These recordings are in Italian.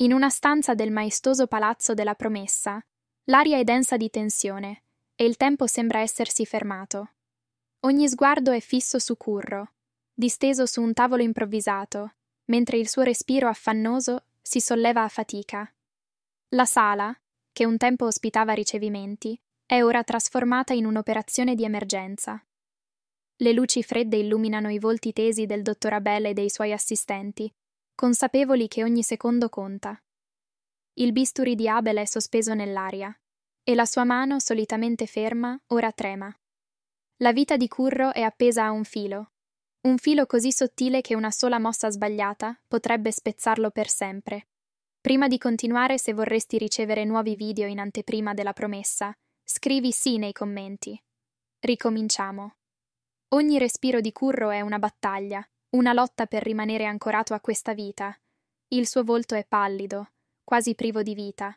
In una stanza del maestoso palazzo della promessa, l'aria è densa di tensione e il tempo sembra essersi fermato. Ogni sguardo è fisso su Curro, disteso su un tavolo improvvisato, mentre il suo respiro affannoso si solleva a fatica. La sala, che un tempo ospitava ricevimenti, è ora trasformata in un'operazione di emergenza. Le luci fredde illuminano i volti tesi del dottor Abel e dei suoi assistenti, consapevoli che ogni secondo conta. Il bisturi di Abel è sospeso nell'aria, e la sua mano, solitamente ferma, ora trema. La vita di Curro è appesa a un filo, un filo così sottile che una sola mossa sbagliata potrebbe spezzarlo per sempre. Prima di continuare, se vorresti ricevere nuovi video in anteprima della promessa, scrivi sì nei commenti. Ricominciamo. Ogni respiro di Curro è una battaglia, una lotta per rimanere ancorato a questa vita. Il suo volto è pallido, quasi privo di vita.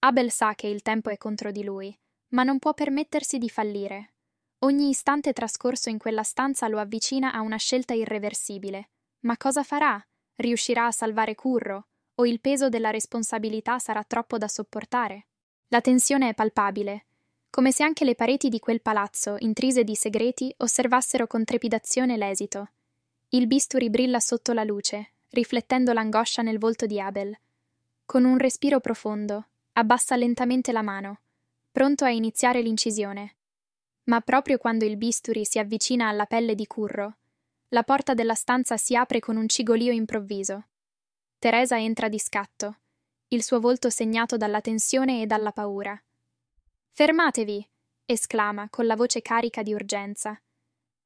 Abel sa che il tempo è contro di lui, ma non può permettersi di fallire. Ogni istante trascorso in quella stanza lo avvicina a una scelta irreversibile. Ma cosa farà? Riuscirà a salvare Curro? O il peso della responsabilità sarà troppo da sopportare? La tensione è palpabile, come se anche le pareti di quel palazzo, intrise di segreti, osservassero con trepidazione l'esito. Il bisturi brilla sotto la luce, riflettendo l'angoscia nel volto di Abel. Con un respiro profondo, abbassa lentamente la mano, pronto a iniziare l'incisione. Ma proprio quando il bisturi si avvicina alla pelle di Curro, la porta della stanza si apre con un cigolio improvviso. Teresa entra di scatto, il suo volto segnato dalla tensione e dalla paura. Fermatevi! esclama con la voce carica di urgenza.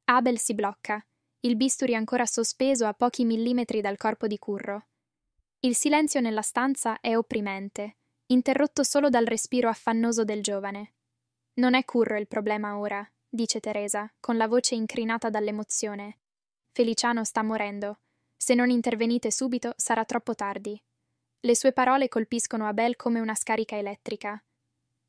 Abel si blocca, il bisturi ancora sospeso a pochi millimetri dal corpo di Curro. Il silenzio nella stanza è opprimente, interrotto solo dal respiro affannoso del giovane. Non è Curro il problema ora, dice Teresa, con la voce incrinata dall'emozione. Feliciano sta morendo. Se non intervenite subito sarà troppo tardi. Le sue parole colpiscono Abel come una scarica elettrica.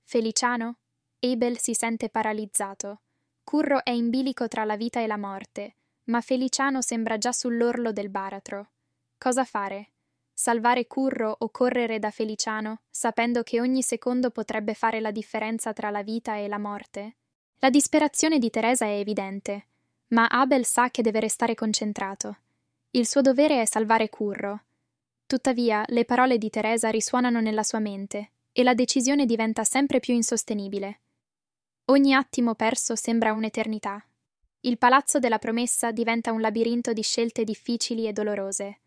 Feliciano? Abel si sente paralizzato. Curro è in bilico tra la vita e la morte ma Feliciano sembra già sull'orlo del baratro. Cosa fare? Salvare Curro o correre da Feliciano, sapendo che ogni secondo potrebbe fare la differenza tra la vita e la morte? La disperazione di Teresa è evidente, ma Abel sa che deve restare concentrato. Il suo dovere è salvare Curro. Tuttavia, le parole di Teresa risuonano nella sua mente e la decisione diventa sempre più insostenibile. Ogni attimo perso sembra un'eternità. Il palazzo della promessa diventa un labirinto di scelte difficili e dolorose.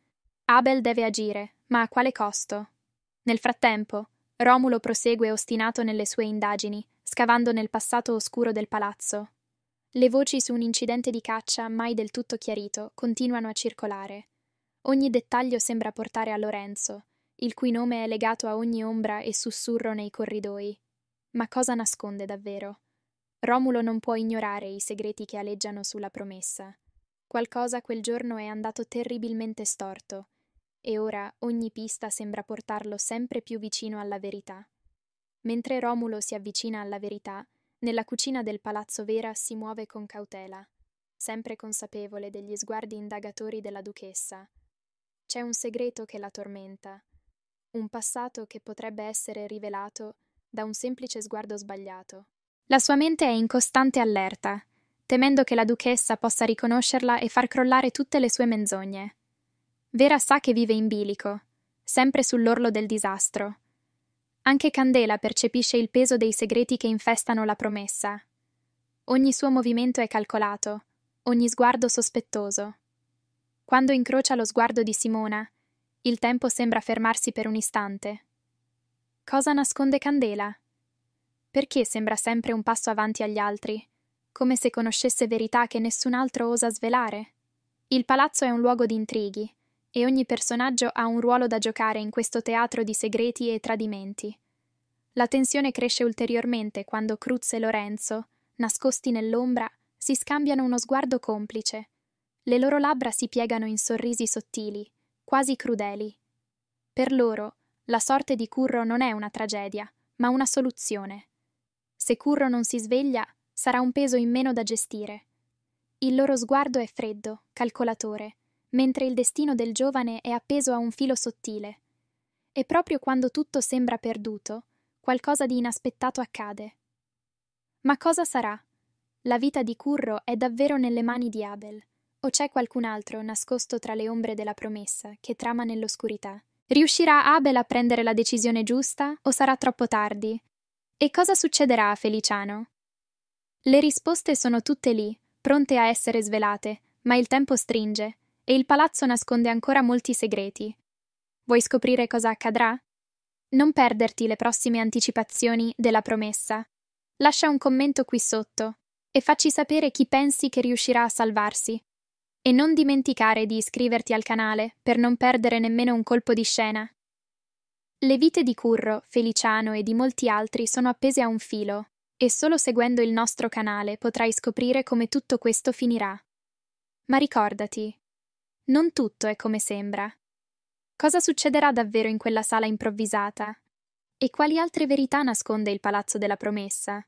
Abel deve agire, ma a quale costo? Nel frattempo, Romulo prosegue ostinato nelle sue indagini, scavando nel passato oscuro del palazzo. Le voci su un incidente di caccia mai del tutto chiarito continuano a circolare. Ogni dettaglio sembra portare a Lorenzo, il cui nome è legato a ogni ombra e sussurro nei corridoi. Ma cosa nasconde davvero? Romulo non può ignorare i segreti che aleggiano sulla promessa. Qualcosa quel giorno è andato terribilmente storto, e ora ogni pista sembra portarlo sempre più vicino alla verità. Mentre Romulo si avvicina alla verità, nella cucina del palazzo Vera si muove con cautela, sempre consapevole degli sguardi indagatori della duchessa. C'è un segreto che la tormenta, un passato che potrebbe essere rivelato da un semplice sguardo sbagliato. La sua mente è in costante allerta, temendo che la duchessa possa riconoscerla e far crollare tutte le sue menzogne. Vera sa che vive in bilico, sempre sull'orlo del disastro. Anche Candela percepisce il peso dei segreti che infestano la promessa. Ogni suo movimento è calcolato, ogni sguardo sospettoso. Quando incrocia lo sguardo di Simona, il tempo sembra fermarsi per un istante. Cosa nasconde Candela? Perché sembra sempre un passo avanti agli altri? Come se conoscesse verità che nessun altro osa svelare? Il palazzo è un luogo di intrighi, e ogni personaggio ha un ruolo da giocare in questo teatro di segreti e tradimenti. La tensione cresce ulteriormente quando Cruz e Lorenzo, nascosti nell'ombra, si scambiano uno sguardo complice. Le loro labbra si piegano in sorrisi sottili, quasi crudeli. Per loro, la sorte di Curro non è una tragedia, ma una soluzione. Se Curro non si sveglia, sarà un peso in meno da gestire. Il loro sguardo è freddo, calcolatore, mentre il destino del giovane è appeso a un filo sottile. E proprio quando tutto sembra perduto, qualcosa di inaspettato accade. Ma cosa sarà? La vita di Curro è davvero nelle mani di Abel, o c'è qualcun altro nascosto tra le ombre della promessa che trama nell'oscurità? Riuscirà Abel a prendere la decisione giusta o sarà troppo tardi? E cosa succederà a Feliciano? Le risposte sono tutte lì, pronte a essere svelate, ma il tempo stringe e il palazzo nasconde ancora molti segreti. Vuoi scoprire cosa accadrà? Non perderti le prossime anticipazioni della promessa. Lascia un commento qui sotto e facci sapere chi pensi che riuscirà a salvarsi. E non dimenticare di iscriverti al canale per non perdere nemmeno un colpo di scena. Le vite di Curro, Feliciano e di molti altri sono appese a un filo, e solo seguendo il nostro canale potrai scoprire come tutto questo finirà. Ma ricordati, non tutto è come sembra. Cosa succederà davvero in quella sala improvvisata? E quali altre verità nasconde il Palazzo della Promessa?